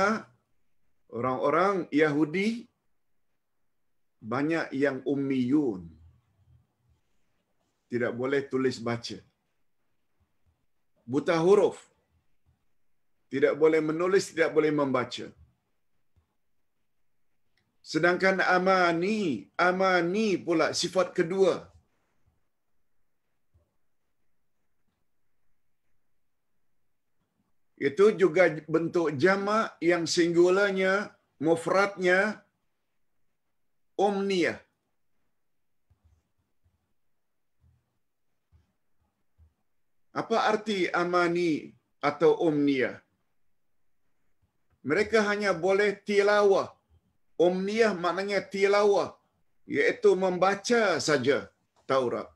orang-orang Yahudi banyak yang ummiyun tidak boleh tulis baca. Buta huruf. Tidak boleh menulis, tidak boleh membaca. Sedangkan amani, amani pula sifat kedua. Itu juga bentuk jamak yang singgulanya, mufradnya, omniyah. Apa arti amani atau umniah? Mereka hanya boleh tilawah. Umniah maknanya tilawah. Iaitu membaca saja Taurat.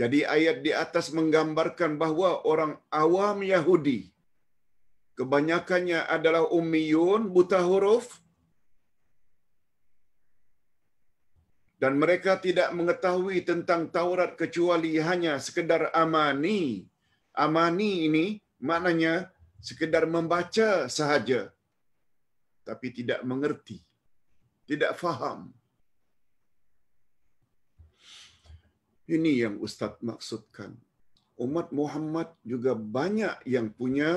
Jadi ayat di atas menggambarkan bahawa orang awam Yahudi kebanyakannya adalah ummiyun buta huruf dan mereka tidak mengetahui tentang Taurat kecuali hanya sekedar amani. Amani ini maknanya sekedar membaca sahaja tapi tidak mengerti, tidak faham. Ini yang Ustaz maksudkan. Umat Muhammad juga banyak yang punya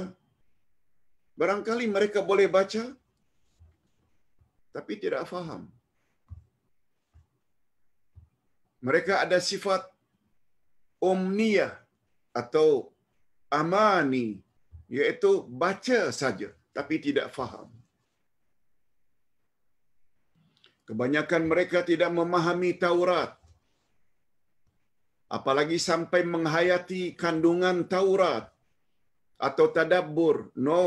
barangkali mereka boleh baca tapi tidak faham. Mereka ada sifat omnia atau amani, yaitu baca saja tapi tidak faham. Kebanyakan mereka tidak memahami Taurat, apalagi sampai menghayati kandungan Taurat atau tadabbur. No,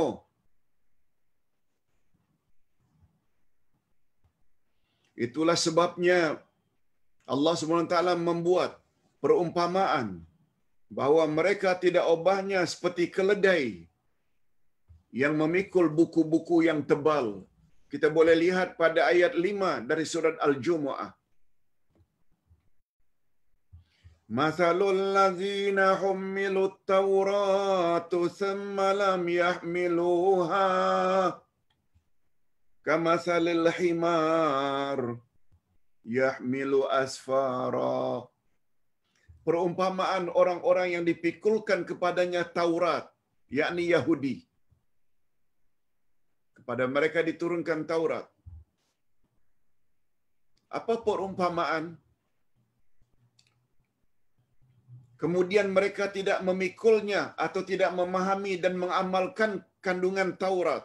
itulah sebabnya Allah subhanahu wa taala membuat perumpamaan bahawa mereka tidak obahnya seperti keledai yang memikul buku-buku yang tebal. Kita boleh lihat pada ayat 5 dari surat Al-Jumu'ah. مثل الذين حملوا التوراة ثم yahmiluha يحملوها كمثل الحمار yahmilu asfara. Perumpamaan orang-orang yang dipikulkan kepadanya Taurat, yakni Yahudi. Kepada mereka diturunkan Taurat. Apa perumpamaan? Kemudian mereka tidak memikulnya atau tidak memahami dan mengamalkan kandungan Taurat.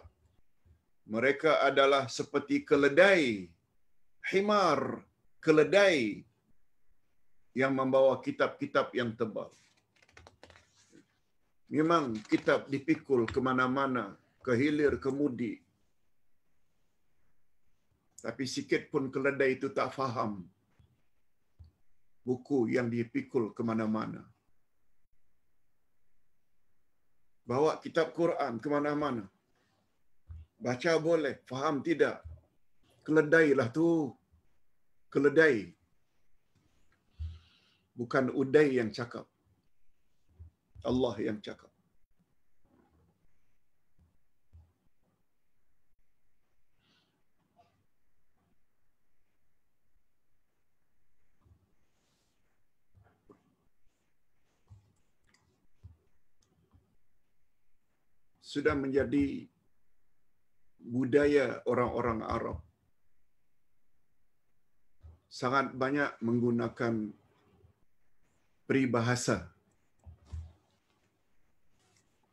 Mereka adalah seperti keledai, himar keledai yang membawa kitab-kitab yang tebal. Memang kitab dipikul ke mana-mana, ke hilir, ke mudi. Tapi sikit pun keledai itu tak faham buku yang dipikul ke mana-mana. Bawa kitab Quran ke mana-mana. Baca boleh, faham tidak? Keledailah tu keledai. Bukan udai yang cakap. Allah yang cakap. Sudah menjadi budaya orang-orang Arab sangat banyak menggunakan peribahasa.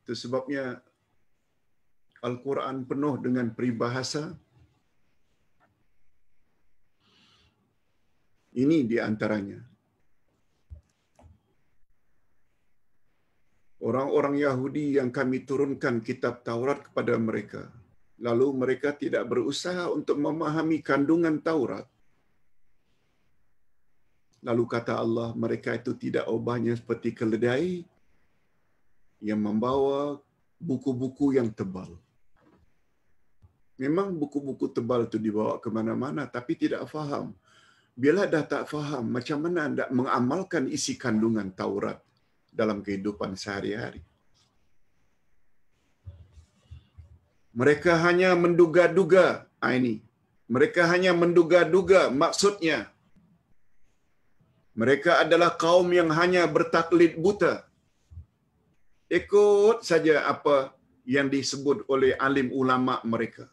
Itu sebabnya Al-Quran penuh dengan peribahasa. Ini di antaranya. Orang-orang Yahudi yang kami turunkan kitab Taurat kepada mereka, lalu mereka tidak berusaha untuk memahami kandungan Taurat, Lalu kata Allah, mereka itu tidak ubahnya seperti keledai yang membawa buku-buku yang tebal. Memang buku-buku tebal itu dibawa ke mana-mana, tapi tidak faham. Bila dah tak faham, macam mana anda mengamalkan isi kandungan Taurat dalam kehidupan sehari-hari? Mereka hanya menduga-duga, ah, ini. Mereka hanya menduga-duga maksudnya mereka adalah kaum yang hanya bertaklid buta. Ikut saja apa yang disebut oleh alim ulama mereka.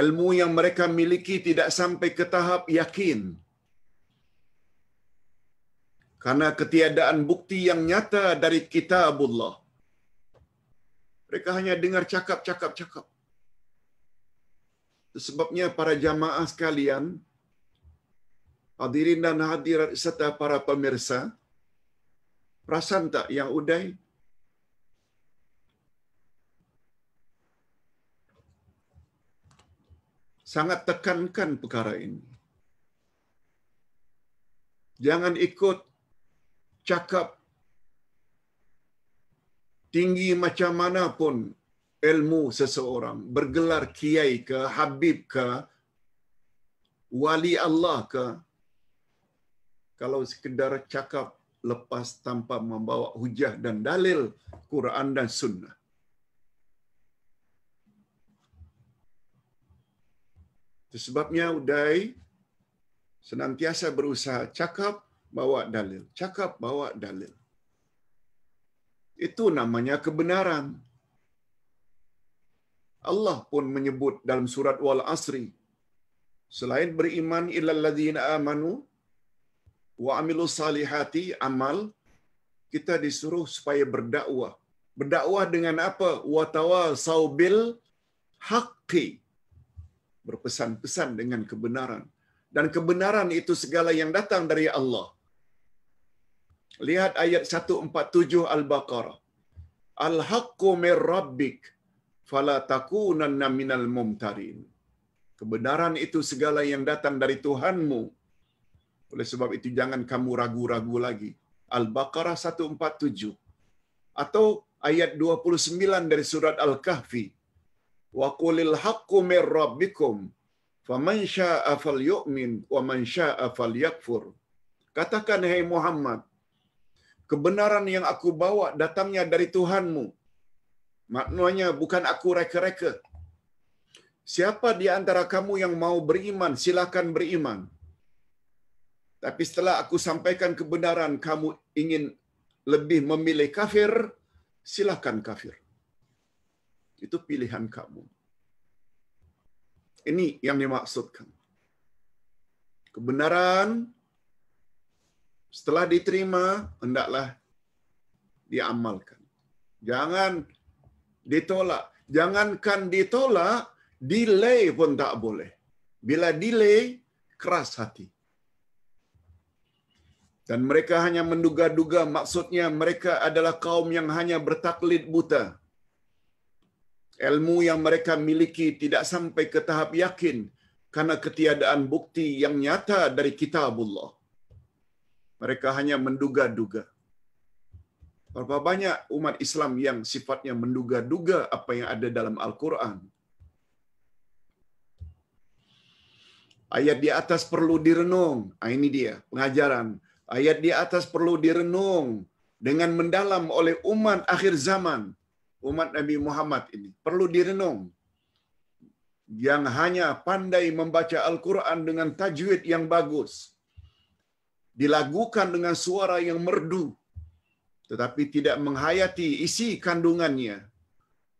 Ilmu yang mereka miliki tidak sampai ke tahap yakin. Karena ketiadaan bukti yang nyata dari kitabullah. Mereka hanya dengar cakap-cakap-cakap. Sebabnya para jamaah sekalian, hadirin dan hadirat serta para pemirsa, perasan tak yang udai sangat tekankan perkara ini. Jangan ikut cakap tinggi macam mana pun ilmu seseorang, bergelar kiai ke, habib ke, wali Allah ke, kalau sekedar cakap lepas tanpa membawa hujah dan dalil Quran dan sunnah. Sebabnya Uday senantiasa berusaha cakap bawa dalil, cakap bawa dalil. Itu namanya kebenaran. Allah pun menyebut dalam surat Al Asri, selain beriman ilal ladina amanu wa amilu salihati amal kita disuruh supaya berdakwah. Berdakwah dengan apa? Wa tawasau bil haqqi. Berpesan-pesan dengan kebenaran. Dan kebenaran itu segala yang datang dari Allah. Lihat ayat 147 Al-Baqarah. Al-haqqu mir rabbik fala takunanna minal mumtarin. Kebenaran itu segala yang datang dari Tuhanmu. Oleh sebab itu jangan kamu ragu-ragu lagi. Al-Baqarah 147 atau ayat 29 dari surat Al-Kahfi. Wa qulil haqqu mir rabbikum faman syaa'a falyu'min wa man syaa'a falyakfur. Katakan hai hey Muhammad, kebenaran yang aku bawa datangnya dari Tuhanmu. Maknanya bukan aku reka-reka. Siapa di antara kamu yang mau beriman, silakan beriman. Tapi setelah aku sampaikan kebenaran, kamu ingin lebih memilih kafir, silakan kafir. Itu pilihan kamu. Ini yang dimaksudkan. Kebenaran setelah diterima, hendaklah diamalkan. Jangan ditolak. Jangankan ditolak, delay pun tak boleh. Bila delay, keras hati dan mereka hanya menduga-duga maksudnya mereka adalah kaum yang hanya bertaklid buta ilmu yang mereka miliki tidak sampai ke tahap yakin karena ketiadaan bukti yang nyata dari kitabullah mereka hanya menduga-duga berapa banyak umat Islam yang sifatnya menduga-duga apa yang ada dalam Al-Qur'an ayat di atas perlu direnung ah, ini dia pengajaran Ayat di atas perlu direnung dengan mendalam oleh umat akhir zaman, umat Nabi Muhammad ini. Perlu direnung. Yang hanya pandai membaca Al-Quran dengan tajwid yang bagus. Dilagukan dengan suara yang merdu. Tetapi tidak menghayati isi kandungannya.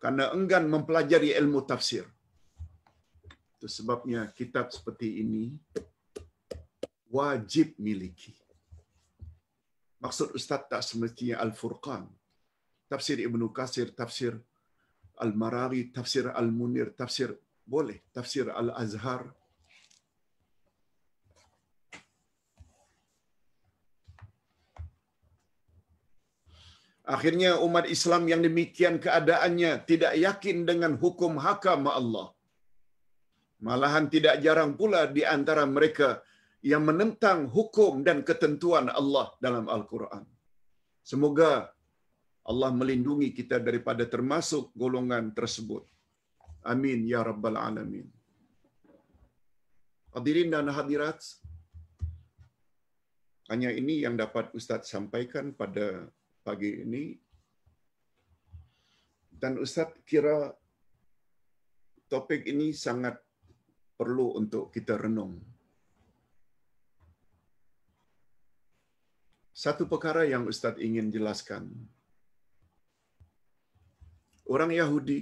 Karena enggan mempelajari ilmu tafsir. Itu sebabnya kitab seperti ini wajib miliki. Maksud Ustaz tak semestinya Al-Furqan. Tafsir Ibn Qasir, tafsir al Mar'awi, tafsir Al-Munir, tafsir boleh, tafsir Al-Azhar. Akhirnya umat Islam yang demikian keadaannya tidak yakin dengan hukum hakam Allah. Malahan tidak jarang pula di antara mereka yang menentang hukum dan ketentuan Allah dalam Al-Quran. Semoga Allah melindungi kita daripada termasuk golongan tersebut. Amin ya rabbal alamin. Hadirin dan hadirat, hanya ini yang dapat Ustaz sampaikan pada pagi ini. Dan Ustaz kira topik ini sangat perlu untuk kita renung. satu perkara yang Ustaz ingin jelaskan. Orang Yahudi,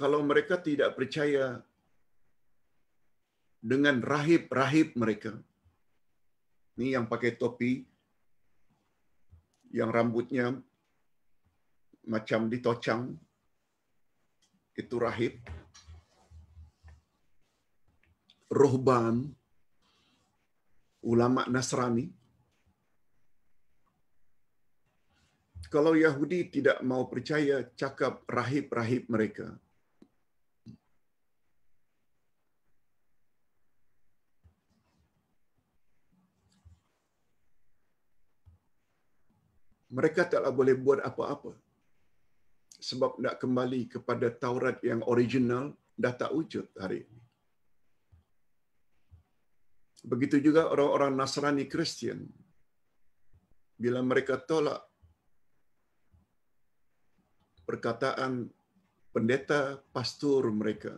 kalau mereka tidak percaya dengan rahib-rahib mereka, ini yang pakai topi, yang rambutnya macam ditocang, itu rahib. Rohban, ulama Nasrani. Kalau Yahudi tidak mau percaya cakap rahib-rahib mereka. Mereka tak boleh buat apa-apa. Sebab nak kembali kepada Taurat yang original dah tak wujud hari ini. Begitu juga orang-orang Nasrani Kristian. Bila mereka tolak perkataan pendeta pastor mereka.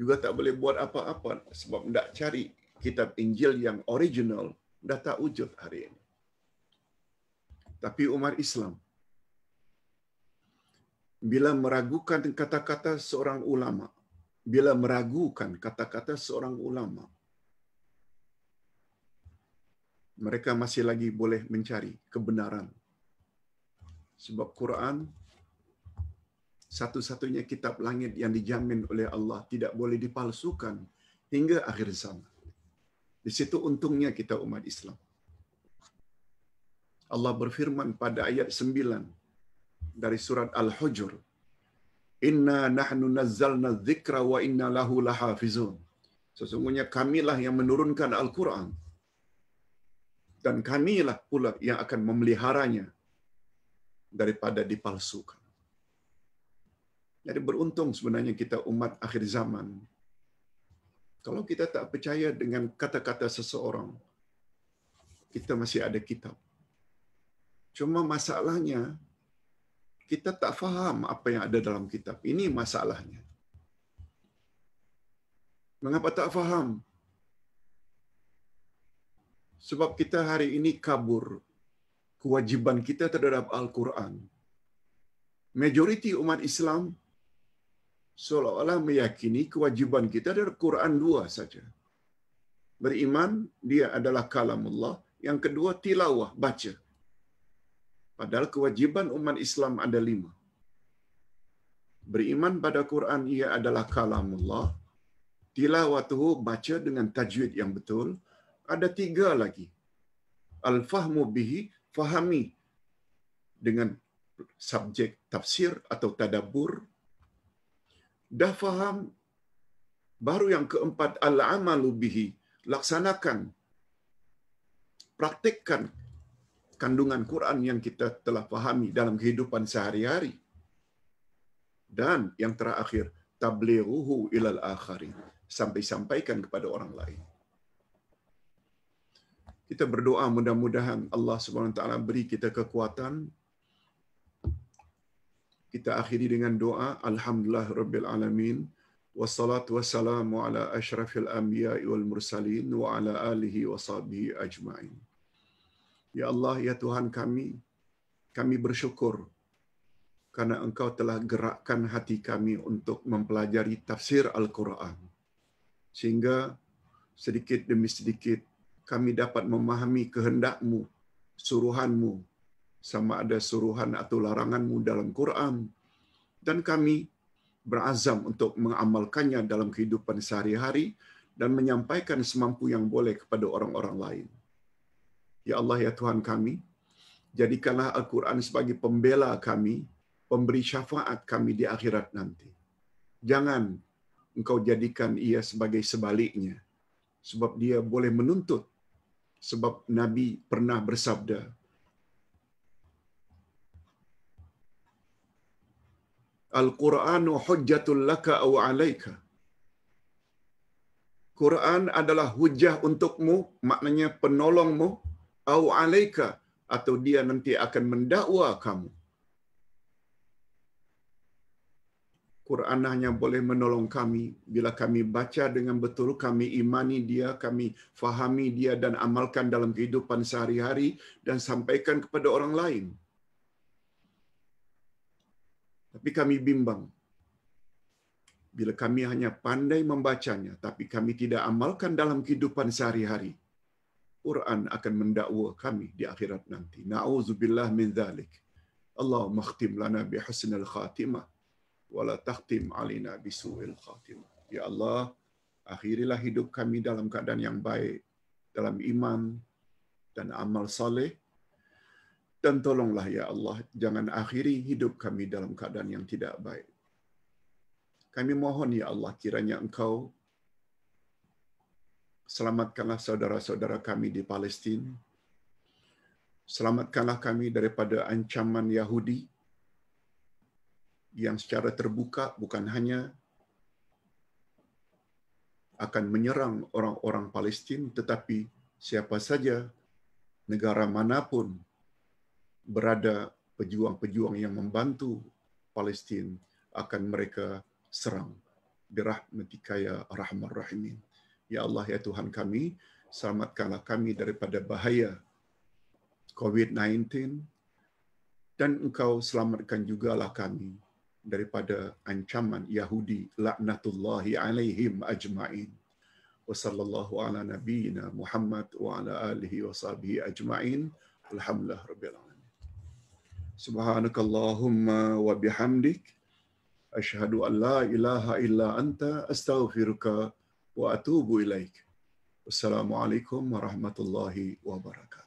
Juga tak boleh buat apa-apa sebab tidak cari kitab Injil yang original dah tak wujud hari ini. Tapi umat Islam, bila meragukan kata-kata seorang ulama' bila meragukan kata-kata seorang ulama mereka masih lagi boleh mencari kebenaran sebab Quran satu-satunya kitab langit yang dijamin oleh Allah tidak boleh dipalsukan hingga akhir zaman di situ untungnya kita umat Islam Allah berfirman pada ayat 9 dari surat Al-Hujur Inna nahnu nazzalna dzikra wa inna lahu lahafizun. Sesungguhnya kamilah yang menurunkan Al-Quran. Dan kamilah pula yang akan memeliharanya daripada dipalsukan. Jadi beruntung sebenarnya kita umat akhir zaman. Kalau kita tak percaya dengan kata-kata seseorang, kita masih ada kitab. Cuma masalahnya, kita tak faham apa yang ada dalam kitab. Ini masalahnya. Mengapa tak faham? Sebab kita hari ini kabur kewajiban kita terhadap Al-Quran. Majoriti umat Islam seolah-olah meyakini kewajiban kita dari Quran dua saja. Beriman, dia adalah kalam Allah. Yang kedua, tilawah, baca. Padahal kewajiban umat Islam ada lima. Beriman pada Quran ia adalah kalamullah. Tilawatuhu baca dengan tajwid yang betul. Ada tiga lagi. Al-fahmu bihi, fahami. Dengan subjek tafsir atau tadabur. Dah faham, baru yang keempat, al-amalu bihi. Laksanakan, praktikkan kandungan Quran yang kita telah pahami dalam kehidupan sehari-hari. Dan yang terakhir, tabliruhu ilal akhari, sampai-sampaikan kepada orang lain. Kita berdoa mudah-mudahan Allah Subhanahu wa beri kita kekuatan. Kita akhiri dengan doa alhamdulillah rabbil alamin wassalatu wassalamu ala asyrafil anbiya wal mursalin wa ala alihi washabihi ajmain. Ya Allah, ya Tuhan kami, kami bersyukur karena Engkau telah gerakkan hati kami untuk mempelajari tafsir Al-Quran. Sehingga sedikit demi sedikit kami dapat memahami kehendakmu, suruhanmu, sama ada suruhan atau laranganmu dalam Quran. Dan kami berazam untuk mengamalkannya dalam kehidupan sehari-hari dan menyampaikan semampu yang boleh kepada orang-orang lain. Ya Allah, Ya Tuhan kami, jadikanlah Al-Quran sebagai pembela kami, pemberi syafaat kami di akhirat nanti. Jangan engkau jadikan ia sebagai sebaliknya, sebab dia boleh menuntut, sebab Nabi pernah bersabda, Al-Quranu hujjatul laka au alaika. Quran adalah hujah untukmu, maknanya penolongmu au alaika atau dia nanti akan mendakwa kamu. Quran hanya boleh menolong kami bila kami baca dengan betul, kami imani dia, kami fahami dia dan amalkan dalam kehidupan sehari-hari dan sampaikan kepada orang lain. Tapi kami bimbang. Bila kami hanya pandai membacanya, tapi kami tidak amalkan dalam kehidupan sehari-hari. Quran akan mendakwa kami di akhirat nanti. Na'udzubillah min dhalik. Allahumma khtim lana bi husnil khatimah wa la takhtim alina bi khatimah. Ya Allah, akhirilah hidup kami dalam keadaan yang baik, dalam iman dan amal saleh. Dan tolonglah ya Allah, jangan akhiri hidup kami dalam keadaan yang tidak baik. Kami mohon ya Allah kiranya Engkau Selamatkanlah saudara-saudara kami di Palestina. Selamatkanlah kami daripada ancaman Yahudi yang secara terbuka bukan hanya akan menyerang orang-orang Palestina, tetapi siapa saja, negara manapun, berada pejuang-pejuang yang membantu Palestina akan mereka serang. Dirahmatikaya kaya rahman rahimin. Ya Allah, ya Tuhan kami, selamatkanlah kami daripada bahaya COVID-19 dan engkau selamatkan juga lah kami daripada ancaman Yahudi laknatullahi alaihim ajmain. Wassallallahu ala nabiyyina Muhammad wa ala alihi wa sahbihi ajmain. Alhamdulillah rabbil alamin. Subhanakallahumma wa bihamdik. Ashadu an la ilaha illa anta astaghfiruka واتوب اليك والسلام عليكم ورحمه الله وبركاته